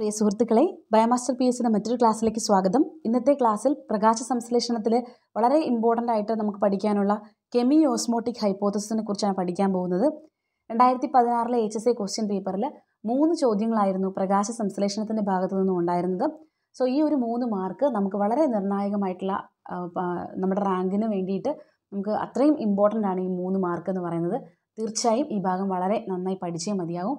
പ്രിയ സുഹൃത്തുക്കളെ ബയോമാസ്റ്റർ പി സിയുടെ മറ്റൊരു ക്ലാസ്സിലേക്ക് സ്വാഗതം ഇന്നത്തെ ക്ലാസ്സിൽ പ്രകാശ സംശ്ലേഷണത്തിൽ വളരെ ഇമ്പോർട്ടൻ്റ് ആയിട്ട് നമുക്ക് പഠിക്കാനുള്ള കെമി ഓസ്മോട്ടിക് ഹൈപ്പോത്തസിനെ കുറിച്ചാണ് പഠിക്കാൻ പോകുന്നത് രണ്ടായിരത്തി പതിനാറിലെ എച്ച് എസ് എ ക്വസ്റ്റ്യൻ പേപ്പറിൽ മൂന്ന് ചോദ്യങ്ങളായിരുന്നു പ്രകാശ സംശ്ലേഷണത്തിൻ്റെ ഭാഗത്തു നിന്നും ഉണ്ടായിരുന്നത് സോ ഈ ഒരു മൂന്ന് മാർക്ക് നമുക്ക് വളരെ നിർണായകമായിട്ടുള്ള നമ്മുടെ റാങ്കിന് വേണ്ടിയിട്ട് നമുക്ക് അത്രയും ഇമ്പോർട്ടൻ്റ് ആണ് ഈ മൂന്ന് മാർക്ക് എന്ന് പറയുന്നത് തീർച്ചയായും ഈ ഭാഗം വളരെ നന്നായി പഠിച്ചേ മതിയാകും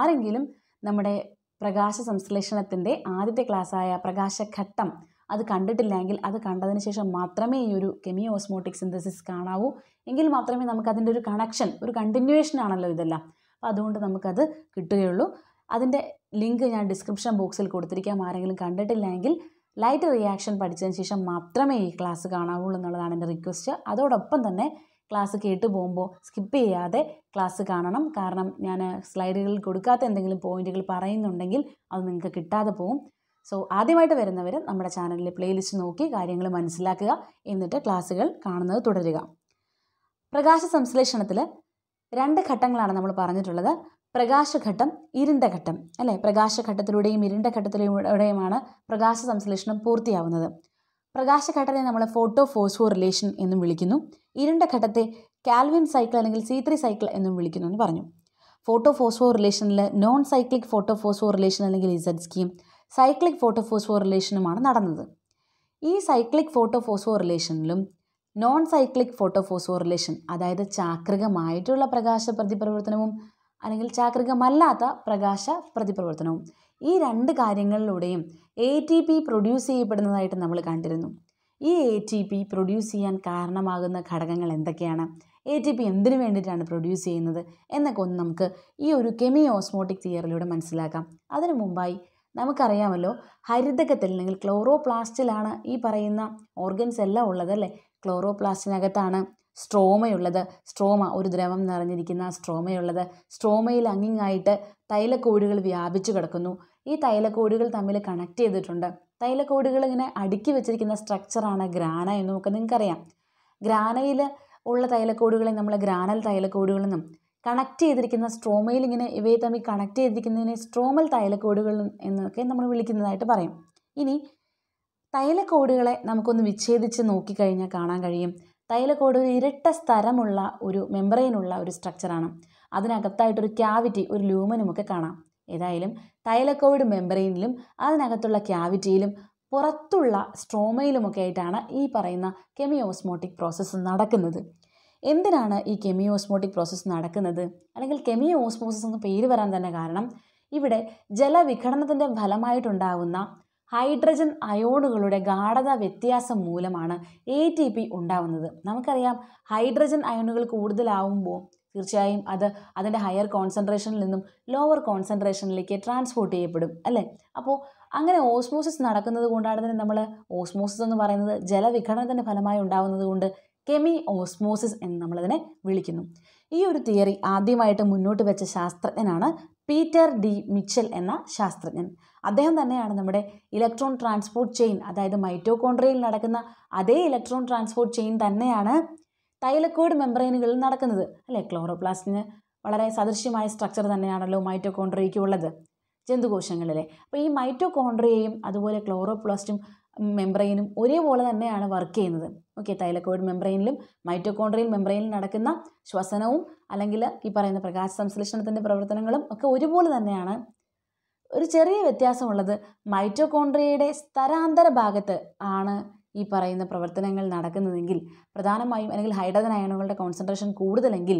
ആരെങ്കിലും നമ്മുടെ പ്രകാശ സംശ്ലേഷണത്തിൻ്റെ ആദ്യത്തെ ക്ലാസ്സായ പ്രകാശഘട്ടം അത് കണ്ടിട്ടില്ലെങ്കിൽ അത് കണ്ടതിന് ശേഷം മാത്രമേ ഈ ഒരു കെമിയോ ഓസ്മോട്ടിക് സിന്തസിസ് കാണാവൂ എങ്കിൽ മാത്രമേ നമുക്ക് അതിൻ്റെ ഒരു കണക്ഷൻ ഒരു കണ്ടിന്യൂവേഷൻ ആണല്ലോ ഇതെല്ലാം അപ്പോൾ അതുകൊണ്ട് നമുക്കത് കിട്ടുകയുള്ളൂ അതിൻ്റെ ലിങ്ക് ഞാൻ ഡിസ്ക്രിപ്ഷൻ ബോക്സിൽ കൊടുത്തിരിക്കാം ആരെങ്കിലും കണ്ടിട്ടില്ലെങ്കിൽ ലൈറ്റ് റിയാക്ഷൻ പഠിച്ചതിന് ശേഷം മാത്രമേ ഈ ക്ലാസ് കാണാവുള്ളൂ എന്നുള്ളതാണ് എൻ്റെ റിക്വസ്റ്റ് അതോടൊപ്പം തന്നെ ക്ലാസ് കേട്ട് പോകുമ്പോൾ സ്കിപ്പ് ചെയ്യാതെ ക്ലാസ് കാണണം കാരണം ഞാൻ സ്ലൈഡുകളിൽ കൊടുക്കാത്ത എന്തെങ്കിലും പോയിന്റുകൾ പറയുന്നുണ്ടെങ്കിൽ അത് നിങ്ങൾക്ക് കിട്ടാതെ പോകും സോ ആദ്യമായിട്ട് വരുന്നവർ നമ്മുടെ ചാനലിലെ പ്ലേലിസ്റ്റ് നോക്കി കാര്യങ്ങൾ മനസ്സിലാക്കുക എന്നിട്ട് ക്ലാസ്സുകൾ കാണുന്നത് തുടരുക പ്രകാശ സംശ്ലേഷണത്തിൽ രണ്ട് ഘട്ടങ്ങളാണ് നമ്മൾ പറഞ്ഞിട്ടുള്ളത് പ്രകാശഘട്ടം ഇരുണ്ട ഘട്ടം അല്ലേ പ്രകാശഘട്ടത്തിലൂടെയും ഇരുണ്ട ഘട്ടത്തിലൂടെയുമാണ് പ്രകാശ സംശ്ലേഷണം പൂർത്തിയാവുന്നത് പ്രകാശഘട്ടത്തെ നമ്മൾ ഫോട്ടോ ഫോസ്ഫോ റിലേഷൻ എന്നും വിളിക്കുന്നു ഇരുണ്ട ഘട്ടത്തെ കാൽവിൻ സൈക്കിൾ അല്ലെങ്കിൽ സി ത്രീ സൈക്കിൾ എന്നും വിളിക്കുന്നു എന്ന് പറഞ്ഞു ഫോട്ടോ ഫോസ്ഫോ റിലേഷനിൽ non cyclic photo photophosphorylation അല്ലെങ്കിൽ ഇസഡ് സ്കീം സൈക്ലിക് ഫോട്ടോ ഫോസ്ഫോ റിലേഷനുമാണ് നടന്നത് ഈ സൈക്ലിക് ഫോട്ടോ ഫോസ്ഫോ റിലേഷനിലും non cyclic photo photophosphorylation അതായത് ചാക്രികമായിട്ടുള്ള പ്രകാശ പ്രതിപ്രവർത്തനവും അല്ലെങ്കിൽ ചാക്രികമല്ലാത്ത പ്രകാശ പ്രതിപ്രവർത്തനവും ഈ രണ്ട് കാര്യങ്ങളിലൂടെയും എ ടി പി പ്രൊഡ്യൂസ് ചെയ്യപ്പെടുന്നതായിട്ട് നമ്മൾ കണ്ടിരുന്നു ഈ എ ടി പി പ്രൊഡ്യൂസ് ചെയ്യാൻ കാരണമാകുന്ന ഘടകങ്ങൾ എന്തൊക്കെയാണ് എ ടി പി എന്തിനു വേണ്ടിയിട്ടാണ് പ്രൊഡ്യൂസ് ചെയ്യുന്നത് എന്നൊക്കെ ഒന്ന് നമുക്ക് ഈ ഒരു കെമി ഓസ്മോട്ടിക് തിയറിലൂടെ മനസ്സിലാക്കാം അതിനു മുമ്പായി നമുക്കറിയാമല്ലോ ഹരിതകത്തിൽ അല്ലെങ്കിൽ ക്ലോറോപ്ലാസ്റ്റിലാണ് ഈ പറയുന്ന ഓർഗൻസ് എല്ലാം ഉള്ളത് അല്ലേ ക്ലോറോപ്ലാസ്റ്റിനകത്താണ് സ്ട്രോമയുള്ളത് സ്ട്രോമ ഒരു ദ്രവം നിറഞ്ഞിരിക്കുന്ന സ്ട്രോമയുള്ളത് സ്ട്രോമയിൽ അങ്ങിങ്ങായിട്ട് തൈലക്കോടുകൾ വ്യാപിച്ചു കിടക്കുന്നു ഈ തൈലക്കോടുകൾ തമ്മിൽ കണക്ട് ചെയ്തിട്ടുണ്ട് തൈലക്കോടുകൾ ഇങ്ങനെ അടുക്കി വെച്ചിരിക്കുന്ന സ്ട്രക്ചറാണ് ഗ്രാന എന്ന് നമുക്ക് നിങ്ങൾക്കറിയാം ഗ്രാനയിൽ ഉള്ള തൈലക്കോടുകളെ നമ്മൾ ഗ്രാനൽ തൈലക്കോടുകളെന്നും കണക്ട് ചെയ്തിരിക്കുന്ന സ്ട്രോമയിൽ ഇങ്ങനെ ഇവയെ തമ്മിൽ കണക്ട് ചെയ്തിരിക്കുന്നതിനെ സ്ട്രോമൽ തൈലക്കോടുകൾ എന്നൊക്കെ നമ്മൾ വിളിക്കുന്നതായിട്ട് പറയും ഇനി തൈലക്കോടുകളെ നമുക്കൊന്ന് വിച്ഛേദിച്ച് നോക്കിക്കഴിഞ്ഞാൽ കാണാൻ കഴിയും തൈലക്കോട് ഒരു ഇരട്ട സ്ഥലമുള്ള ഒരു മെമ്പറൈനുള്ള ഒരു സ്ട്രക്ചറാണ് അതിനകത്തായിട്ടൊരു ക്യാവിറ്റി ഒരു ലൂമനുമൊക്കെ കാണാം ഏതായാലും തൈലക്കോയിഡ് മെമ്പറൈനിലും അതിനകത്തുള്ള ക്യാവിറ്റിയിലും പുറത്തുള്ള സ്ട്രോമയിലുമൊക്കെ ആയിട്ടാണ് ഈ പറയുന്ന കെമിയോസ്മോട്ടിക് പ്രോസസ്സ് നടക്കുന്നത് എന്തിനാണ് ഈ കെമിയോസ്മോട്ടിക് പ്രോസസ്സ് നടക്കുന്നത് അല്ലെങ്കിൽ കെമിയോസ്മോസിസ് എന്ന് പേര് വരാൻ തന്നെ കാരണം ഇവിടെ ജലവിഘടനത്തിൻ്റെ ഫലമായിട്ടുണ്ടാകുന്ന ഹൈഡ്രജൻ അയോണുകളുടെ ഗാഠത വ്യത്യാസം മൂലമാണ് എ ടി പി ഉണ്ടാവുന്നത് നമുക്കറിയാം ഹൈഡ്രജൻ അയോണുകൾ കൂടുതലാവുമ്പോൾ തീർച്ചയായും അത് അതിൻ്റെ ഹയർ കോൺസെൻട്രേഷനിൽ നിന്നും ലോവർ കോൺസെൻട്രേഷനിലേക്ക് ട്രാൻസ്പോർട്ട് ചെയ്യപ്പെടും അല്ലേ അപ്പോൾ അങ്ങനെ ഓസ്മോസിസ് നടക്കുന്നത് കൊണ്ടാണ് തന്നെ നമ്മൾ ഓസ്മോസിസ് എന്ന് പറയുന്നത് ജലവിഘടനത്തിൻ്റെ ഫലമായി ഉണ്ടാകുന്നത് കൊണ്ട് കെമി ഓസ്മോസിസ് എന്ന് നമ്മളതിനെ വിളിക്കുന്നു ഈ ഒരു തിയറി ആദ്യമായിട്ട് മുന്നോട്ട് വെച്ച ശാസ്ത്രജ്ഞനാണ് പീറ്റർ ഡി മിച്ചൽ എന്ന ശാസ്ത്രജ്ഞൻ അദ്ദേഹം തന്നെയാണ് നമ്മുടെ ഇലക്ട്രോൺ ട്രാൻസ്പോർട്ട് ചെയിൻ അതായത് മൈറ്റോകോൺട്രിയയിൽ നടക്കുന്ന അതേ ഇലക്ട്രോൺ ട്രാൻസ്പോർട്ട് ചെയിൻ തന്നെയാണ് തൈലക്കോഡ് മെംബ്രെയിനുകളിൽ നടക്കുന്നത് അല്ലേ ക്ലോറോപ്ലാസ്റ്റിന് വളരെ സദൃശ്യമായ സ്ട്രക്ചർ തന്നെയാണല്ലോ മൈറ്റോകോൺട്രിയയ്ക്ക് ഉള്ളത് ജന്തുകോശങ്ങളിലെ അപ്പോൾ ഈ മൈറ്റോകോൺട്രിയയും അതുപോലെ ക്ലോറോപ്ലാസ്റ്റും മെംബ്രെയിനും ഒരേപോലെ തന്നെയാണ് വർക്ക് ചെയ്യുന്നത് ഓക്കെ തൈലക്കോയിഡ് മെംബ്രെയിനിലും മൈറ്റോകോൺഡ്രിയൽ മെംബ്രെയിനിൽ നടക്കുന്ന ശ്വസനവും അല്ലെങ്കിൽ ഈ പറയുന്ന പ്രകാശ സംശ്ലേഷണത്തിൻ്റെ പ്രവർത്തനങ്ങളും ഒക്കെ ഒരുപോലെ തന്നെയാണ് ഒരു ചെറിയ വ്യത്യാസമുള്ളത് മൈറ്റോകോൺഡ്രിയയുടെ സ്ഥലാന്തര ഭാഗത്ത് ആണ് ഈ പറയുന്ന പ്രവർത്തനങ്ങൾ നടക്കുന്നതെങ്കിൽ പ്രധാനമായും അല്ലെങ്കിൽ ഹൈഡ്രജൻ അയണുകളുടെ കോൺസെൻട്രേഷൻ കൂടുതലെങ്കിൽ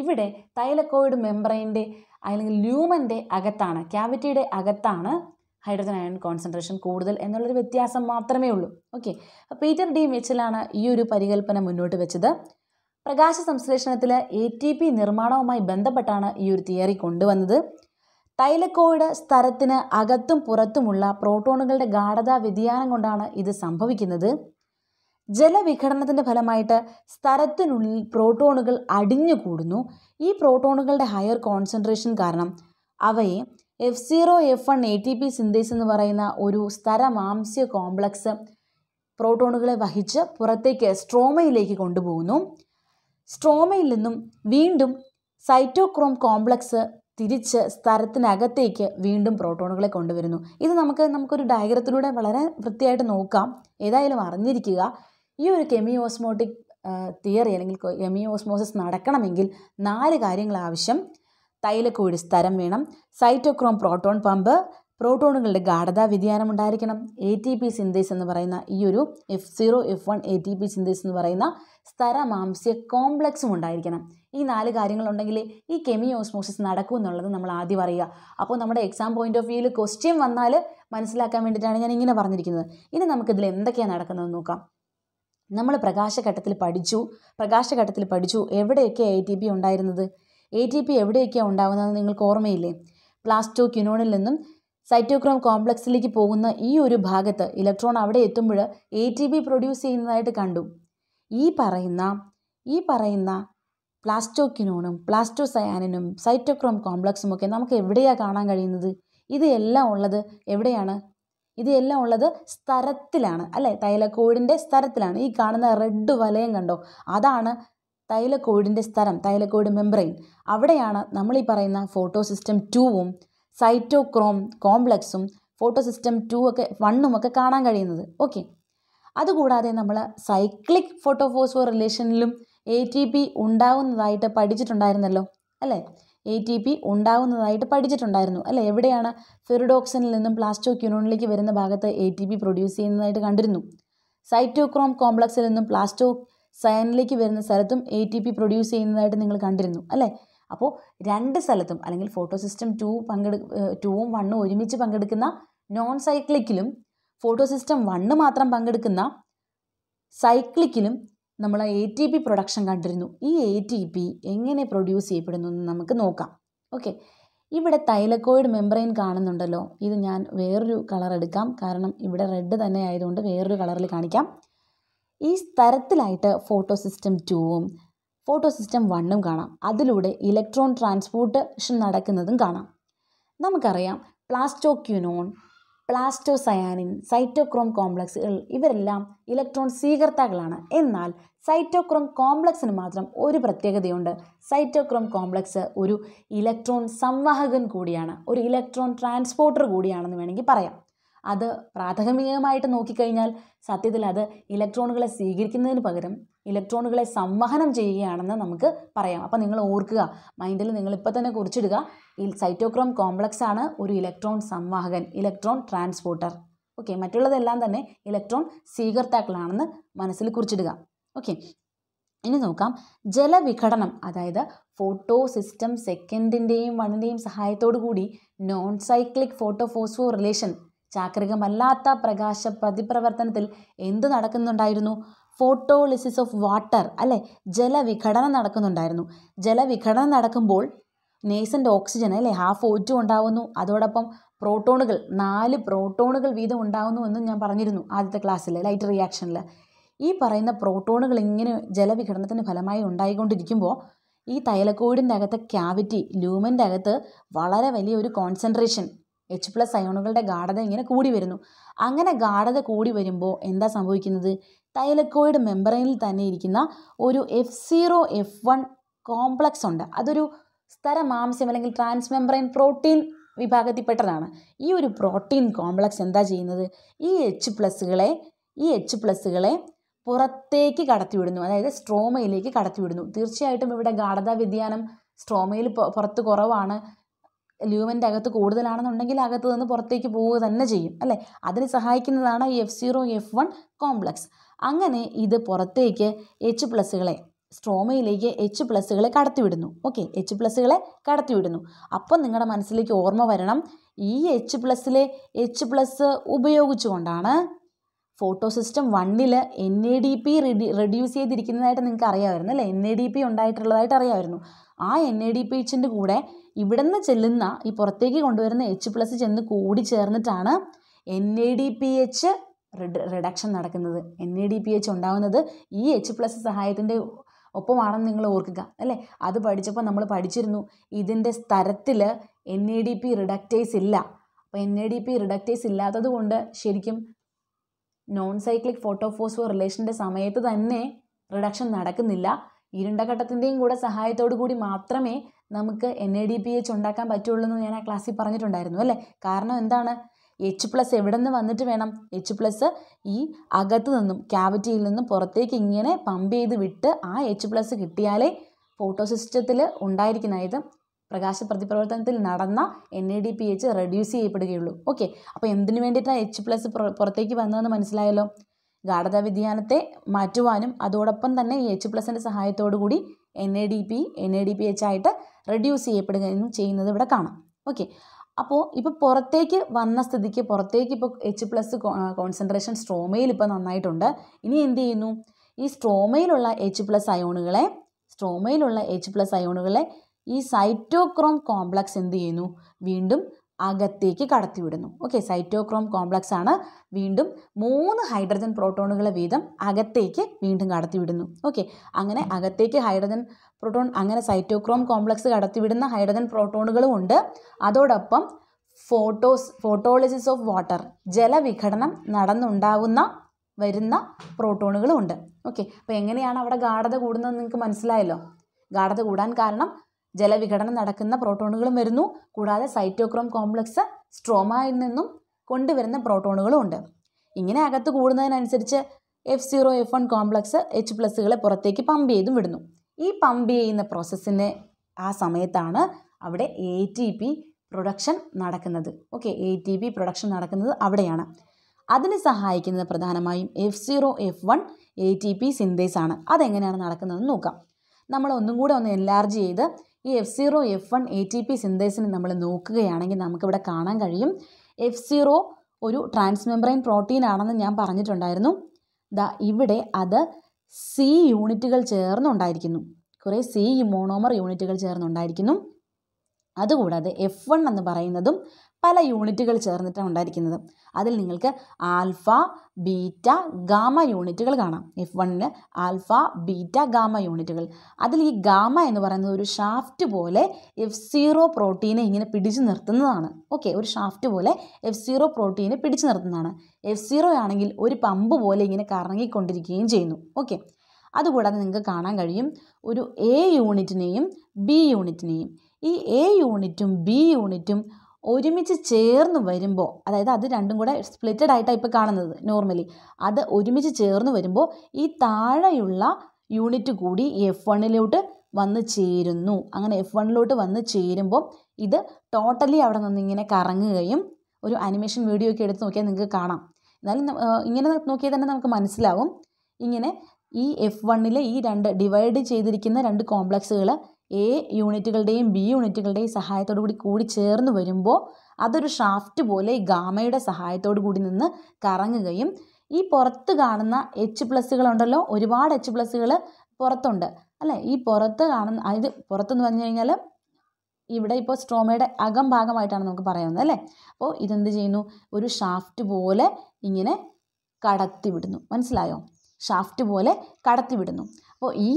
ഇവിടെ തൈലക്കോയിഡ് മെംബ്രെയിൻ്റെ അല്ലെങ്കിൽ ല്യൂമൻ്റെ അകത്താണ് ക്യാവിറ്റിയുടെ അകത്താണ് ഹൈഡ്രജൻ അയൺ കോൺസെൻട്രേഷൻ കൂടുതൽ എന്നുള്ളൊരു വ്യത്യാസം മാത്രമേ ഉള്ളൂ ഓക്കെ പീറ്റർ ഡി മിച്ചലാണ് ഈ ഒരു പരികൽപ്പന മുന്നോട്ട് വെച്ചത് പ്രകാശ സംശ്ലേഷണത്തിൽ എ ടി പി നിർമ്മാണവുമായി ബന്ധപ്പെട്ടാണ് ഈ ഒരു തിയറി കൊണ്ടുവന്നത് തൈലക്കോയുടെ സ്ഥലത്തിന് അകത്തും പുറത്തുമുള്ള പ്രോട്ടോണുകളുടെ ഗാഠതാ വ്യതിയാനം കൊണ്ടാണ് ഇത് സംഭവിക്കുന്നത് ജലവിഘടനത്തിൻ്റെ ഫലമായിട്ട് സ്ഥലത്തിനുള്ളിൽ പ്രോട്ടോണുകൾ അടിഞ്ഞുകൂടുന്നു ഈ പ്രോട്ടോണുകളുടെ ഹയർ കോൺസെൻട്രേഷൻ കാരണം അവയെ F zero F one A T P synthase എന്ന് പറയുന്ന ഒരു സ്ഥരമാംസ്യ കോംപ്ലക്സ് പ്രോട്ടോണുകളെ വഹിച്ച് പുറത്തേക്ക് സ്ട്രോമയിലേക്ക് കൊണ്ടുപോകുന്നു സ്ട്രോമയിൽ നിന്നും വീണ്ടും സൈറ്റോക്രോം കോംപ്ലക്സ് തിരിച്ച് സ്ഥലത്തിനകത്തേക്ക് വീണ്ടും പ്രോട്ടോണുകളെ കൊണ്ടുവരുന്നു ഇത് നമുക്ക് നമുക്കൊരു ഡയഗ്രത്തിലൂടെ വളരെ വൃത്തിയായിട്ട് നോക്കാം ഏതായാലും അറിഞ്ഞിരിക്കുക ഈ ഒരു കെമിയോസ്മോട്ടിക് തിയറി അല്ലെങ്കിൽ കെമിയോസ്മോസിസ് നടക്കണമെങ്കിൽ നാല് കാര്യങ്ങൾ ആവശ്യം തൈലക്കോഴി സ്ഥരം വേണം സൈറ്റോക്രോം പ്രോട്ടോൺ പമ്പ് പ്രോട്ടോണുകളുടെ ഗാഠത വ്യതിയാനം ഉണ്ടായിരിക്കണം എ ടി പി സിന്തേസ് എന്ന് പറയുന്ന ഈ ഒരു F zero F one A T P synthase എന്ന് പറയുന്ന സ്ഥരമാംസ്യ കോംപ്ലക്സും ഉണ്ടായിരിക്കണം ഈ നാല് കാര്യങ്ങളുണ്ടെങ്കിൽ ഈ കെമിയോസ്മോസിസ് നടക്കും എന്നുള്ളത് നമ്മൾ ആദ്യം അറിയുക അപ്പോൾ നമ്മുടെ എക്സാം പോയിന്റ് ഓഫ് വ്യൂവിൽ ക്വസ്റ്റ്യൻ വന്നാൽ മനസ്സിലാക്കാൻ വേണ്ടിയിട്ടാണ് ഞാൻ ഇങ്ങനെ പറഞ്ഞിരിക്കുന്നത് ഇനി നമുക്കിതിൽ എന്തൊക്കെയാണ് നടക്കുന്നത് നോക്കാം നമ്മൾ പ്രകാശഘട്ടത്തിൽ പഠിച്ചു പ്രകാശഘട്ടത്തിൽ പഠിച്ചു എവിടെയൊക്കെ എ ടി പി ഉണ്ടായിരുന്നത് എ ടി പി എവിടെയൊക്കെയാണ് ഉണ്ടാകുന്നതെന്ന് നിങ്ങൾക്ക് ഓർമ്മയില്ലേ പ്ലാസ്റ്റോ ക്യുനോണിൽ നിന്നും സൈറ്റോക്രോം കോംപ്ലക്സിലേക്ക് പോകുന്ന ഈ ഒരു ഭാഗത്ത് ഇലക്ട്രോൺ അവിടെ എത്തുമ്പോൾ എ ടി പി പ്രൊഡ്യൂസ് ചെയ്യുന്നതായിട്ട് കണ്ടു ഈ പറയുന്ന ഈ പറയുന്ന പ്ലാസ്റ്റോക്കിനോണും പ്ലാസ്റ്റോസയാനിനും സൈറ്റോക്രോം കോംപ്ലക്സും ഒക്കെ നമുക്ക് എവിടെയാണ് കാണാൻ കഴിയുന്നത് ഇത് എല്ലാം ഉള്ളത് എവിടെയാണ് ഇത് എല്ലാം ഉള്ളത് സ്ഥലത്തിലാണ് അല്ലേ തൈലക്കോടിൻ്റെ സ്ഥലത്തിലാണ് ഈ കാണുന്ന റെഡ് വലയം കണ്ടോ അതാണ് തൈലക്കോടിൻ്റെ സ്ഥലം തൈലക്കോട് മെംബ്രെയിൻ അവിടെയാണ് നമ്മൾ ഈ പറയുന്ന ഫോട്ടോസിസ്റ്റം ടൂവും സൈറ്റോക്രോം കോംപ്ലക്സും ഫോട്ടോസിസ്റ്റം ടു ഒക്കെ വണ്ണും ഒക്കെ കാണാൻ കഴിയുന്നത് ഓക്കെ അതുകൂടാതെ നമ്മൾ സൈക്ലിക് ഫോട്ടോഫോസ്ഫോർ റിലേഷനിലും എ ടി പി ഉണ്ടാവുന്നതായിട്ട് പഠിച്ചിട്ടുണ്ടായിരുന്നല്ലോ അല്ലേ എ ടി പി ഉണ്ടാവുന്നതായിട്ട് പഠിച്ചിട്ടുണ്ടായിരുന്നു അല്ലേ എവിടെയാണ് ഫെറിഡോക്സിനിൽ നിന്നും പ്ലാസ്റ്റോ ക്യൂനോണിലേക്ക് വരുന്ന ഭാഗത്ത് എ ടി പി പ്രൊഡ്യൂസ് ചെയ്യുന്നതായിട്ട് കണ്ടിരുന്നു സൈറ്റോക്രോം കോംപ്ലക്സിൽ നിന്നും പ്ലാസ്റ്റോ സയനിലേക്ക് വരുന്ന സ്ഥലത്തും എ ടി പി പ്രൊഡ്യൂസ് ചെയ്യുന്നതായിട്ട് നിങ്ങൾ കണ്ടിരുന്നു അല്ലേ അപ്പോൾ രണ്ട് സ്ഥലത്തും അല്ലെങ്കിൽ ഫോട്ടോ സിസ്റ്റം ടു പങ്കെടു ടുവും വണ്ണും ഒരുമിച്ച് പങ്കെടുക്കുന്ന നോൺ സൈക്ലിക്കിലും ഫോട്ടോ സിസ്റ്റം വണ്ണ് മാത്രം പങ്കെടുക്കുന്ന സൈക്ലിക്കിലും നമ്മൾ എ ടി പി പ്രൊഡക്ഷൻ കണ്ടിരുന്നു ഈ എ ടി പി എങ്ങനെ പ്രൊഡ്യൂസ് ചെയ്യപ്പെടുന്നു എന്ന് നമുക്ക് നോക്കാം ഓക്കെ ഇവിടെ തൈലക്കോയിഡ് മെംബ്രെയിൻ കാണുന്നുണ്ടല്ലോ ഇത് ഞാൻ വേറൊരു കളർ എടുക്കാം കാരണം ഇവിടെ റെഡ് തന്നെ ആയതുകൊണ്ട് വേറൊരു കളറിൽ കാണിക്കാം ഈ തരത്തിലായിട്ട് ഫോട്ടോ സിസ്റ്റം ടൂവും ഫോട്ടോ സിസ്റ്റം വണ്ണും കാണാം അതിലൂടെ ഇലക്ട്രോൺ ട്രാൻസ്പോർട്ടേഷൻ നടക്കുന്നതും കാണാം നമുക്കറിയാം പ്ലാസ്റ്റോക്യൂനോൺ പ്ലാസ്റ്റോസയാനിൻ സൈറ്റോക്രോം കോംപ്ലക്സുകൾ ഇവരെല്ലാം ഇലക്ട്രോൺ സ്വീകർത്താക്കളാണ് എന്നാൽ സൈറ്റോക്രോം കോംപ്ലക്സിന് മാത്രം ഒരു പ്രത്യേകതയുണ്ട് സൈറ്റോക്രോം കോംപ്ലക്സ് ഒരു ഇലക്ട്രോൺ സംവാഹകൻ കൂടിയാണ് ഒരു ഇലക്ട്രോൺ ട്രാൻസ്പോർട്ടർ കൂടിയാണെന്ന് വേണമെങ്കിൽ പറയാം അത് പ്രാഥമികമായിട്ട് നോക്കിക്കഴിഞ്ഞാൽ സത്യത്തിൽ അത് ഇലക്ട്രോണുകളെ സ്വീകരിക്കുന്നതിന് പകരം ഇലക്ട്രോണുകളെ സംവഹനം ചെയ്യുകയാണെന്ന് നമുക്ക് പറയാം അപ്പോൾ നിങ്ങൾ ഓർക്കുക മൈൻഡിൽ നിങ്ങൾ ഇപ്പോൾ തന്നെ കുറിച്ചിടുക ഈ സൈറ്റോക്രോം കോംപ്ലക്സ് ആണ് ഒരു ഇലക്ട്രോൺ സംവാഹകൻ ഇലക്ട്രോൺ ട്രാൻസ്പോർട്ടർ ഓക്കെ മറ്റുള്ളതെല്ലാം തന്നെ ഇലക്ട്രോൺ സ്വീകർത്താക്കളാണെന്ന് മനസ്സിൽ കുറിച്ചിടുക ഓക്കെ ഇനി നോക്കാം ജലവിഘടനം അതായത് ഫോട്ടോ സിസ്റ്റം സെക്കൻഡിൻ്റെയും വണ്ണിൻ്റെയും സഹായത്തോടു കൂടി നോൺ സൈക്ലിക് ഫോട്ടോഫോസ്ഫോ റിലേഷൻ ചാക്രികമല്ലാത്ത പ്രകാശ പ്രതിപ്രവർത്തനത്തിൽ എന്ത് നടക്കുന്നുണ്ടായിരുന്നു ഫോട്ടോളിസിസ് ഓഫ് വാട്ടർ അല്ലെ ജലവിഘടനം നടക്കുന്നുണ്ടായിരുന്നു ജലവിഘടനം നടക്കുമ്പോൾ നേസൻ്റെ ഓക്സിജൻ അല്ലേ ഹാഫ് ഓറ്റും ഉണ്ടാവുന്നു അതോടൊപ്പം പ്രോട്ടോണുകൾ നാല് പ്രോട്ടോണുകൾ വീതം ഉണ്ടാവുന്നു എന്നും ഞാൻ പറഞ്ഞിരുന്നു ആദ്യത്തെ ക്ലാസ്സിൽ ലൈറ്റ് റിയാക്ഷനിൽ ഈ പറയുന്ന പ്രോട്ടോണുകൾ ഇങ്ങനെ ജലവിഘടനത്തിന് ഫലമായി ഉണ്ടായിക്കൊണ്ടിരിക്കുമ്പോൾ ഈ തൈലക്കോടിൻ്റെ അകത്തെ ക്യാവിറ്റി ലൂമൻ്റെ അകത്ത് വളരെ വലിയൊരു കോൺസെൻട്രേഷൻ എച്ച് പ്ലസ് അയോണുകളുടെ ഗാഠത ഇങ്ങനെ കൂടി വരുന്നു അങ്ങനെ ഗാഠത കൂടി വരുമ്പോൾ എന്താ സംഭവിക്കുന്നത് തൈലക്കോയിഡ് മെമ്പറയിൽ തന്നെ ഇരിക്കുന്ന ഒരു F zero F one complex ഉണ്ട് അതൊരു മാംസ്യം അല്ലെങ്കിൽ ട്രാൻസ് മെമ്പറൈൻ പ്രോട്ടീൻ വിഭാഗത്തിൽപ്പെട്ടതാണ് ഈ ഒരു പ്രോട്ടീൻ കോംപ്ലക്സ് എന്താ ചെയ്യുന്നത് ഈ എച്ച് പ്ലസ്സുകളെ ഈ എച്ച് പ്ലസ്സുകളെ പുറത്തേക്ക് കടത്തിവിടുന്നു അതായത് സ്ട്രോമയിലേക്ക് കടത്തിവിടുന്നു തീർച്ചയായിട്ടും ഇവിടെ ഗാഠതാ വ്യതിയാനം സ്ട്രോമയിൽ പുറത്ത് കുറവാണ് ലൂമെൻ്റെ അകത്ത് കൂടുതലാണെന്നുണ്ടെങ്കിൽ അകത്ത് നിന്ന് പുറത്തേക്ക് പോവുക തന്നെ ചെയ്യും അല്ലേ അതിന് സഹായിക്കുന്നതാണ് F zero F one complex അങ്ങനെ ഇത് പുറത്തേക്ക് എച്ച് പ്ലസ്സുകളെ സ്ട്രോമയിലേക്ക് എച്ച് പ്ലസ്സുകളെ കടത്തിവിടുന്നു ഓക്കെ എച്ച് പ്ലസ്സുകളെ കടത്തിവിടുന്നു അപ്പം നിങ്ങളുടെ മനസ്സിലേക്ക് ഓർമ്മ വരണം ഈ എച്ച് പ്ലസ്സിലെ എച്ച് പ്ലസ് ഉപയോഗിച്ചുകൊണ്ടാണ് ഫോട്ടോ സിസ്റ്റം വണ്ണിൽ N A D P ready reduce ചെയ്തിരിക്കുന്നതായിട്ട് നിങ്ങൾക്ക് അറിയാമായിരുന്നു അല്ലേ എൻ എ ഡി പി ഉണ്ടായിട്ടുള്ളതായിട്ട് അറിയാമായിരുന്നു ആ എൻ എ ഡി പി എച്ചിൻ്റെ കൂടെ ഇവിടെ നിന്ന് ചെല്ലുന്ന ഈ പുറത്തേക്ക് കൊണ്ടുവരുന്ന എച്ച് പ്ലസ് ചെന്ന് കൂടി ചേർന്നിട്ടാണ് N A D P H reduction നടക്കുന്നത് N A D P H ഉണ്ടാകുന്നത് ഈ എച്ച് പ്ലസ് സഹായത്തിൻ്റെ ഒപ്പമാണെന്ന് നിങ്ങൾ ഓർക്കുക അല്ലേ അത് പഠിച്ചപ്പോൾ നമ്മൾ പഠിച്ചിരുന്നു ഇതിൻ്റെ സ്ഥലത്തിൽ N A D P reductase ഇല്ല അപ്പോൾ N A D P reductase ഇല്ലാത്തത് കൊണ്ട് ശരിക്കും നോൺ സൈക്ലിക് ഫോട്ടോഫോസ്ഫോ റിലേഷൻ്റെ സമയത്ത് തന്നെ റിഡക്ഷൻ നടക്കുന്നില്ല ഘട്ടത്തിൻ്റെയും കൂടെ സഹായത്തോടു കൂടി മാത്രമേ നമുക്ക് N A D P H ഉണ്ടാക്കാൻ പറ്റുള്ളൂ എന്ന് ഞാൻ ആ ക്ലാസ്സിൽ പറഞ്ഞിട്ടുണ്ടായിരുന്നു അല്ലേ കാരണം എന്താണ് എച്ച് പ്ലസ് എവിടെ നിന്ന് വന്നിട്ട് വേണം എച്ച് പ്ലസ് ഈ അകത്ത് നിന്നും ക്യാവിറ്റിയിൽ നിന്നും പുറത്തേക്ക് ഇങ്ങനെ പമ്പ് ചെയ്ത് വിട്ട് ആ എച്ച് പ്ലസ് കിട്ടിയാലേ ഫോട്ടോസിസ്റ്റത്തിൽ ഇത് പ്രകാശ പ്രതിപ്രവർത്തനത്തിൽ നടന്ന N A D P H reduce ചെയ്യപ്പെടുകയുള്ളൂ ഓക്കെ അപ്പോൾ എന്തിനു വേണ്ടിയിട്ടാണ് എച്ച് പ്ലസ് പുറത്തേക്ക് വന്നതെന്ന് മനസ്സിലായല്ലോ ഗാഠത വ്യതിയാനത്തെ മാറ്റുവാനും അതോടൊപ്പം തന്നെ ഈ എച്ച് പ്ലസിൻ്റെ സഹായത്തോടു കൂടി N A D P N A D P H ആയിട്ട് റെഡ്യൂസ് ചെയ്യപ്പെടുകയും ചെയ്യുന്നത് ഇവിടെ കാണാം ഓക്കെ അപ്പോൾ ഇപ്പോൾ പുറത്തേക്ക് വന്ന സ്ഥിതിക്ക് പുറത്തേക്ക് ഇപ്പോൾ എച്ച് പ്ലസ് കോൺസെൻട്രേഷൻ സ്ട്രോമയിൽ ഇപ്പോൾ നന്നായിട്ടുണ്ട് ഇനി എന്ത് ചെയ്യുന്നു ഈ സ്ട്രോമയിലുള്ള എച്ച് പ്ലസ് അയോണുകളെ സ്ട്രോമയിലുള്ള എച്ച് പ്ലസ് അയോണുകളെ ഈ സൈറ്റോക്രോം കോംപ്ലക്സ് എന്ത് ചെയ്യുന്നു വീണ്ടും അകത്തേക്ക് കടത്തിവിടുന്നു ഓക്കെ സൈറ്റോക്രോം കോംപ്ലക്സ് ആണ് വീണ്ടും മൂന്ന് ഹൈഡ്രജൻ പ്രോട്ടോണുകളെ വീതം അകത്തേക്ക് വീണ്ടും കടത്തിവിടുന്നു ഓക്കെ അങ്ങനെ അകത്തേക്ക് ഹൈഡ്രജൻ പ്രോട്ടോൺ അങ്ങനെ സൈറ്റോക്രോം കോംപ്ലക്സ് കടത്തിവിടുന്ന ഹൈഡ്രജൻ പ്രോട്ടോണുകളും ഉണ്ട് അതോടൊപ്പം ഫോട്ടോസ് ഫോട്ടോളിസിസ് ഓഫ് വാട്ടർ ജലവിഘടനം നടന്നുണ്ടാവുന്ന വരുന്ന പ്രോട്ടോണുകളും ഉണ്ട് ഓക്കെ അപ്പോൾ എങ്ങനെയാണ് അവിടെ ഗാഠത കൂടുന്നത് നിങ്ങൾക്ക് മനസ്സിലായല്ലോ ഗാഠത കൂടാൻ കാരണം ജലവിഘടനം നടക്കുന്ന പ്രോട്ടോണുകളും വരുന്നു കൂടാതെ സൈറ്റോക്രോം കോംപ്ലക്സ് സ്ട്രോമയിൽ നിന്നും കൊണ്ടുവരുന്ന പ്രോട്ടോണുകളും ഉണ്ട് ഇങ്ങനെ അകത്ത് കൂടുന്നതിനനുസരിച്ച് F zero F one complex H പ്ലസ്സുകളെ പുറത്തേക്ക് പമ്പ് ചെയ്തും വിടുന്നു ഈ പമ്പ് ചെയ്യുന്ന പ്രോസസ്സിന് ആ സമയത്താണ് അവിടെ എ ടി പി പ്രൊഡക്ഷൻ നടക്കുന്നത് okay A T P production നടക്കുന്നത് അവിടെയാണ് അതിന് സഹായിക്കുന്നത് പ്രധാനമായും F zero F one A T P synthase ആണ് അതെങ്ങനെയാണ് നടക്കുന്നതെന്ന് നോക്കാം നമ്മൾ ഒന്നും കൂടെ ഒന്ന് എൻലാർജ് ചെയ്ത് ഈ F zero F one A T P സിന്തേസിനെ നമ്മൾ നോക്കുകയാണെങ്കിൽ നമുക്കിവിടെ കാണാൻ കഴിയും എഫ് സീറോ ഒരു ട്രാൻസ്മെംബ്രൈൻ പ്രോട്ടീൻ ആണെന്ന് ഞാൻ പറഞ്ഞിട്ടുണ്ടായിരുന്നു ദാ ഇവിടെ അത് സി യൂണിറ്റുകൾ ചേർന്നുണ്ടായിരിക്കുന്നു കുറേ സി മോണോമർ യൂണിറ്റുകൾ ചേർന്നുണ്ടായിരിക്കുന്നു അതുകൂടാതെ എഫ് വൺ എന്ന് പറയുന്നതും പല യൂണിറ്റുകൾ ചേർന്നിട്ടാണ് ഉണ്ടായിരിക്കുന്നത് അതിൽ നിങ്ങൾക്ക് ആൽഫ ബീറ്റ ഗാമ യൂണിറ്റുകൾ കാണാം എഫ് വണ്ണിന് ആൽഫ ബീറ്റ ഗാമ യൂണിറ്റുകൾ അതിൽ ഈ ഗാമ എന്ന് പറയുന്നത് ഒരു ഷാഫ്റ്റ് പോലെ എഫ് സീറോ പ്രോട്ടീനെ ഇങ്ങനെ പിടിച്ചു നിർത്തുന്നതാണ് ഓക്കെ ഒരു ഷാഫ്റ്റ് പോലെ എഫ് സീറോ പ്രോട്ടീനെ പിടിച്ചു നിർത്തുന്നതാണ് എഫ് സീറോ ആണെങ്കിൽ ഒരു പമ്പ് പോലെ ഇങ്ങനെ കറങ്ങിക്കൊണ്ടിരിക്കുകയും ചെയ്യുന്നു ഓക്കെ അതുകൂടാതെ നിങ്ങൾക്ക് കാണാൻ കഴിയും ഒരു എ യൂണിറ്റിനെയും ബി യൂണിറ്റിനെയും ഈ എ യൂണിറ്റും ബി യൂണിറ്റും ഒരുമിച്ച് ചേർന്ന് വരുമ്പോൾ അതായത് അത് രണ്ടും കൂടെ സ്പ്ലിറ്റഡ് ആയിട്ടാണ് ഇപ്പോൾ കാണുന്നത് നോർമലി അത് ഒരുമിച്ച് ചേർന്ന് വരുമ്പോൾ ഈ താഴെയുള്ള യൂണിറ്റ് കൂടി എഫ് വണ്ണിലോട്ട് വന്ന് ചേരുന്നു അങ്ങനെ എഫ് വണ്ണിലോട്ട് വന്ന് ചേരുമ്പോൾ ഇത് ടോട്ടലി അവിടെ നിന്ന് ഇങ്ങനെ കറങ്ങുകയും ഒരു അനിമേഷൻ വീഡിയോ ഒക്കെ എടുത്ത് നോക്കിയാൽ നിങ്ങൾക്ക് കാണാം എന്നാലും ഇങ്ങനെ നോക്കിയാൽ തന്നെ നമുക്ക് മനസ്സിലാവും ഇങ്ങനെ ഈ എഫ് വണ്ണിലെ ഈ രണ്ട് ഡിവൈഡ് ചെയ്തിരിക്കുന്ന രണ്ട് കോംപ്ലക്സുകൾ എ യൂണിറ്റുകളുടെയും ബി യൂണിറ്റുകളുടെയും സഹായത്തോടു കൂടി കൂടി ചേർന്ന് വരുമ്പോൾ അതൊരു ഷാഫ്റ്റ് പോലെ ഈ ഗാമയുടെ സഹായത്തോടു കൂടി നിന്ന് കറങ്ങുകയും ഈ പുറത്ത് കാണുന്ന എച്ച് പ്ലസ്സുകളുണ്ടല്ലോ ഒരുപാട് എച്ച് പ്ലസ്സുകൾ പുറത്തുണ്ട് അല്ലേ ഈ പുറത്ത് കാണുന്ന അതായത് പുറത്തെന്ന് പറഞ്ഞു കഴിഞ്ഞാൽ ഇവിടെ ഇപ്പോൾ സ്ട്രോമയുടെ അകം ഭാഗമായിട്ടാണ് നമുക്ക് പറയുന്നത് അല്ലേ അപ്പോൾ ഇതെന്ത് ചെയ്യുന്നു ഒരു ഷാഫ്റ്റ് പോലെ ഇങ്ങനെ കടത്തി വിടുന്നു മനസ്സിലായോ ഷാഫ്റ്റ് പോലെ കടത്തി വിടുന്നു അപ്പോൾ ഈ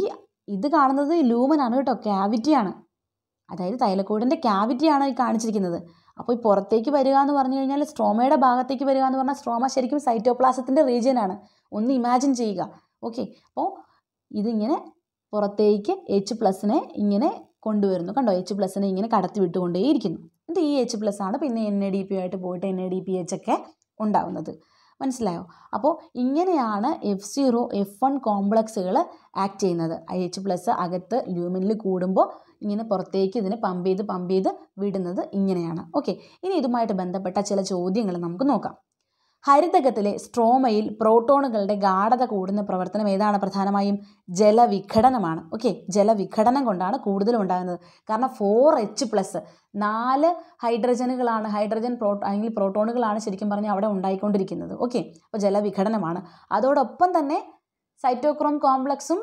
ഇത് കാണുന്നത് ലൂമൻ ആണ് കേട്ടോ ക്യാവിറ്റിയാണ് അതായത് തൈലക്കോടിൻ്റെ ക്യാവിറ്റിയാണ് ഈ കാണിച്ചിരിക്കുന്നത് അപ്പോൾ ഈ പുറത്തേക്ക് വരിക എന്ന് പറഞ്ഞു കഴിഞ്ഞാൽ സ്ട്രോമയുടെ ഭാഗത്തേക്ക് വരിക എന്ന് പറഞ്ഞാൽ സ്ട്രോമ ശരിക്കും സൈറ്റോപ്ലാസത്തിൻ്റെ റീജിയനാണ് ഒന്ന് ഇമാജിൻ ചെയ്യുക ഓക്കെ അപ്പോൾ ഇതിങ്ങനെ പുറത്തേക്ക് എച്ച് പ്ലസിനെ ഇങ്ങനെ കൊണ്ടുവരുന്നു കണ്ടോ എച്ച് പ്ലസിനെ ഇങ്ങനെ കടത്തി വിട്ടുകൊണ്ടേയിരിക്കുന്നു എന്നിട്ട് ഈ എച്ച് പ്ലസ് ആണ് പിന്നെ എൻ എ ഡി പി ആയിട്ട് പോയിട്ട് N A D P H ഒക്കെ ഉണ്ടാവുന്നത് മനസ്സിലായോ അപ്പോൾ ഇങ്ങനെയാണ് എഫ് സീറോ എഫ് വൺ കോംപ്ലക്സുകൾ ആക്ട് ചെയ്യുന്നത് ഐ എച്ച് പ്ലസ് അകത്ത് ല്യൂമിനിൽ കൂടുമ്പോൾ ഇങ്ങനെ പുറത്തേക്ക് ഇതിനെ പമ്പ് ചെയ്ത് പമ്പ് ചെയ്ത് വിടുന്നത് ഇങ്ങനെയാണ് ഓക്കെ ഇനി ഇതുമായിട്ട് ബന്ധപ്പെട്ട ചില ചോദ്യങ്ങൾ നമുക്ക് നോക്കാം ഹരിതകത്തിലെ സ്ട്രോമയിൽ പ്രോട്ടോണുകളുടെ ഗാഠത കൂടുന്ന പ്രവർത്തനം ഏതാണ് പ്രധാനമായും ജലവിഘടനമാണ് ഓക്കെ ജലവിഘടനം കൊണ്ടാണ് കൂടുതലും ഉണ്ടാകുന്നത് കാരണം ഫോർ എച്ച് പ്ലസ് നാല് ഹൈഡ്രജനുകളാണ് ഹൈഡ്രജൻ പ്രോട്ടോ അല്ലെങ്കിൽ പ്രോട്ടോണുകളാണ് ശരിക്കും പറഞ്ഞാൽ അവിടെ ഉണ്ടായിക്കൊണ്ടിരിക്കുന്നത് ഓക്കെ അപ്പോൾ ജലവിഘടനമാണ് അതോടൊപ്പം തന്നെ സൈറ്റോക്രോം കോംപ്ലക്സും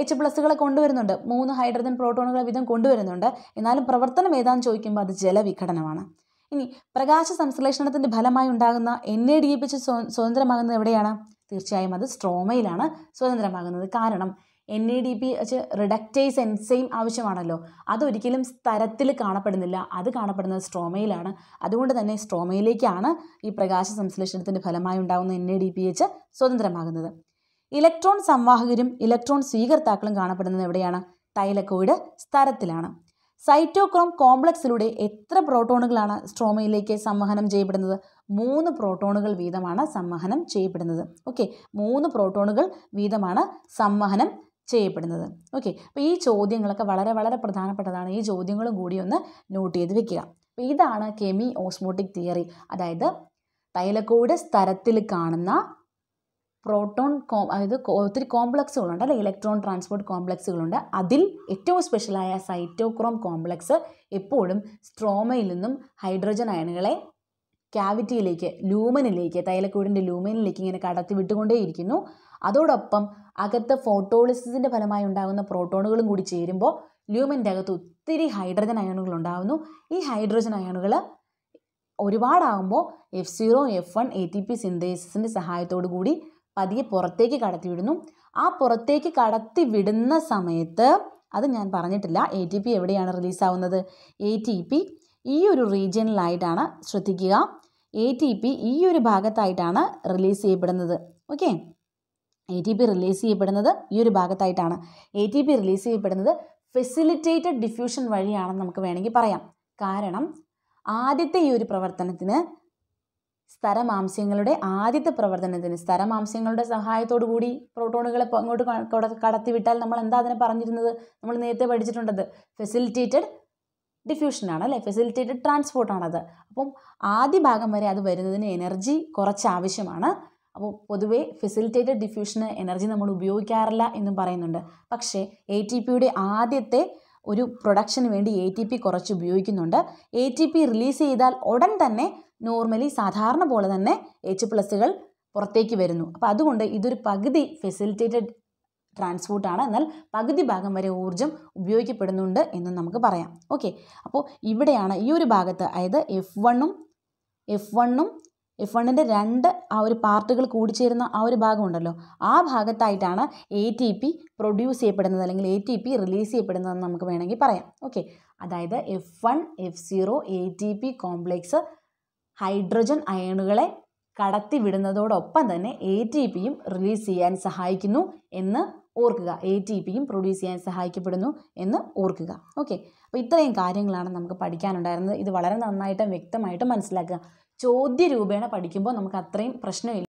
എച്ച് പ്ലസ്സുകളെ കൊണ്ടുവരുന്നുണ്ട് മൂന്ന് ഹൈഡ്രജൻ പ്രോട്ടോണുകളെ വീതം കൊണ്ടുവരുന്നുണ്ട് എന്നാലും പ്രവർത്തനം ഏതാണെന്ന് ചോദിക്കുമ്പോൾ അത് ജലവിഘടനമാണ് ഇനി പ്രകാശ സംശ്ലേഷണത്തിൻ്റെ ഫലമായി ഉണ്ടാകുന്ന എൻ എ ഡി പിച്ച് സ്വതന്ത്രമാകുന്നത് എവിടെയാണ് തീർച്ചയായും അത് സ്ട്രോമയിലാണ് സ്വതന്ത്രമാകുന്നത് കാരണം എൻ എ ഡി പി വെച്ച് റിഡക്റ്റൈസ് എൻസൈം ആവശ്യമാണല്ലോ അതൊരിക്കലും സ്ഥലത്തിൽ കാണപ്പെടുന്നില്ല അത് കാണപ്പെടുന്നത് സ്ട്രോമയിലാണ് അതുകൊണ്ട് തന്നെ സ്ട്രോമയിലേക്കാണ് ഈ പ്രകാശ സംശ്ലേഷണത്തിൻ്റെ ഫലമായി ഉണ്ടാകുന്ന N A D P H സ്വതന്ത്രമാകുന്നത് ഇലക്ട്രോൺ സംവാഹകരും ഇലക്ട്രോൺ സ്വീകർത്താക്കളും കാണപ്പെടുന്നത് എവിടെയാണ് തൈലക്കോയിഡ് സ്ഥലത്തിലാണ് സൈറ്റോക്രോം കോംപ്ലക്സിലൂടെ എത്ര പ്രോട്ടോണുകളാണ് സ്ട്രോമയിലേക്ക് സംവഹനം ചെയ്യപ്പെടുന്നത് മൂന്ന് പ്രോട്ടോണുകൾ വീതമാണ് സംവഹനം ചെയ്യപ്പെടുന്നത് ഓക്കെ മൂന്ന് പ്രോട്ടോണുകൾ വീതമാണ് സംവഹനം ചെയ്യപ്പെടുന്നത് ഓക്കെ അപ്പോൾ ഈ ചോദ്യങ്ങളൊക്കെ വളരെ വളരെ പ്രധാനപ്പെട്ടതാണ് ഈ ചോദ്യങ്ങളും കൂടി ഒന്ന് നോട്ട് ചെയ്ത് വെക്കുക അപ്പോൾ ഇതാണ് കെമി ഓസ്മോട്ടിക് തിയറി അതായത് തൈലക്കോട് സ്ഥലത്തിൽ കാണുന്ന പ്രോട്ടോൺ കോ അതായത് ഒത്തിരി കോംപ്ലക്സുകളുണ്ട് അല്ലെ ഇലക്ട്രോൺ ട്രാൻസ്പോർട്ട് കോംപ്ലക്സുകളുണ്ട് അതിൽ ഏറ്റവും സ്പെഷ്യലായ സൈറ്റോക്രോം കോംപ്ലക്സ് എപ്പോഴും സ്ട്രോമയിൽ നിന്നും ഹൈഡ്രജൻ അയണുകളെ ക്യാവിറ്റിയിലേക്ക് ലൂമനിലേക്ക് തൈലക്കൂടിൻ്റെ ലൂമനിലേക്ക് ഇങ്ങനെ കടത്തി വിട്ടുകൊണ്ടേയിരിക്കുന്നു അതോടൊപ്പം അകത്ത് ഫോട്ടോളിസിൻ്റെ ഫലമായി ഉണ്ടാകുന്ന പ്രോട്ടോണുകളും കൂടി ചേരുമ്പോൾ ലൂമൻ്റെ അകത്ത് ഒത്തിരി ഹൈഡ്രജൻ അയണുകൾ ഉണ്ടാകുന്നു ഈ ഹൈഡ്രജൻ അയണുകൾ ഒരുപാടാകുമ്പോൾ F zero F one A T P സിന്തേസിൻ്റെ സഹായത്തോടു കൂടി പതിയെ പുറത്തേക്ക് കടത്തിവിടുന്നു ആ പുറത്തേക്ക് കടത്തിവിടുന്ന സമയത്ത് അത് ഞാൻ പറഞ്ഞിട്ടില്ല എ ടി പി എവിടെയാണ് റിലീസാവുന്നത് എ ടി പി ഈ ഒരു റീജിയനിലായിട്ടാണ് ശ്രദ്ധിക്കുക എ ടി പി ഈ ഒരു ഭാഗത്തായിട്ടാണ് റിലീസ് ചെയ്യപ്പെടുന്നത് okay A T P release ചെയ്യപ്പെടുന്നത് ഈ ഒരു ഭാഗത്തായിട്ടാണ് എ ടി പി റിലീസ് ചെയ്യപ്പെടുന്നത് ഫെസിലിറ്റേറ്റഡ് ഡിഫ്യൂഷൻ വഴിയാണെന്ന് നമുക്ക് വേണമെങ്കിൽ പറയാം കാരണം ആദ്യത്തെ ഈ ഒരു പ്രവർത്തനത്തിന് സ്തരമാംസ്യങ്ങളുടെ ആദ്യത്തെ പ്രവർത്തനത്തിന് സ്തരമാംസ്യങ്ങളുടെ സഹായത്തോടു കൂടി പ്രോട്ടോണുകളെ അങ്ങോട്ട് കടത്തിവിട്ടാൽ നമ്മൾ എന്താ അതിനെ പറഞ്ഞിരുന്നത് നമ്മൾ നേരത്തെ പഠിച്ചിട്ടുണ്ടത് ഫെസിലിറ്റേറ്റഡ് ഡിഫ്യൂഷനാണ് അല്ലേ ഫെസിലിറ്റേറ്റഡ് ട്രാൻസ്പോർട്ടാണത് അപ്പം ആദ്യ ഭാഗം വരെ അത് വരുന്നതിന് എനർജി കുറച്ച് ആവശ്യമാണ് അപ്പോൾ പൊതുവെ ഫെസിലിറ്റേറ്റഡ് ഡിഫ്യൂഷന് എനർജി നമ്മൾ ഉപയോഗിക്കാറില്ല എന്നും പറയുന്നുണ്ട് പക്ഷേ എ ടി പിയുടെ ആദ്യത്തെ ഒരു പ്രൊഡക്ഷന് വേണ്ടി എ ടി പി കുറച്ച് ഉപയോഗിക്കുന്നുണ്ട് എ ടി പി റിലീസ് ചെയ്താൽ ഉടൻ തന്നെ നോർമലി സാധാരണ പോലെ തന്നെ എച്ച് പ്ലസ്സുകൾ പുറത്തേക്ക് വരുന്നു അപ്പോൾ അതുകൊണ്ട് ഇതൊരു പകുതി ഫെസിലിറ്റേറ്റഡ് ട്രാൻസ്പോർട്ടാണ് എന്നാൽ പകുതി ഭാഗം വരെ ഊർജ്ജം ഉപയോഗിക്കപ്പെടുന്നുണ്ട് എന്ന് നമുക്ക് പറയാം ഓക്കെ അപ്പോൾ ഇവിടെയാണ് ഈ ഒരു ഭാഗത്ത് അതായത് എഫ് വണ്ണും എഫ് വണ്ണും എഫ് വണ്ണിൻ്റെ രണ്ട് ആ ഒരു പാർട്ടുകൾ കൂടിച്ചേരുന്ന ആ ഒരു ഭാഗമുണ്ടല്ലോ ആ ഭാഗത്തായിട്ടാണ് എ ടി പി പ്രൊഡ്യൂസ് ചെയ്യപ്പെടുന്നത് അല്ലെങ്കിൽ എ ടി പി റിലീസ് ചെയ്യപ്പെടുന്നതെന്ന് നമുക്ക് വേണമെങ്കിൽ പറയാം ഓക്കെ അതായത് F one F zero A T P complex hydrogen അയണുകളെ കടത്തിവിടുന്നതോടൊപ്പം തന്നെ എ ടി പിയും റിലീസ് ചെയ്യാൻ സഹായിക്കുന്നു എന്ന് ഓർക്കുക എ ടി പിയും പ്രൊഡ്യൂസ് ചെയ്യാൻ സഹായിക്കപ്പെടുന്നു എന്ന് ഓർക്കുക ഓക്കെ അപ്പോൾ ഇത്രയും കാര്യങ്ങളാണ് നമുക്ക് പഠിക്കാനുണ്ടായിരുന്നത് ഇത് വളരെ നന്നായിട്ടും വ്യക്തമായിട്ടും മനസ്സിലാക്കുക ചോദ്യ രൂപേണ പഠിക്കുമ്പോൾ നമുക്ക് അത്രയും പ്രശ്നമില്ല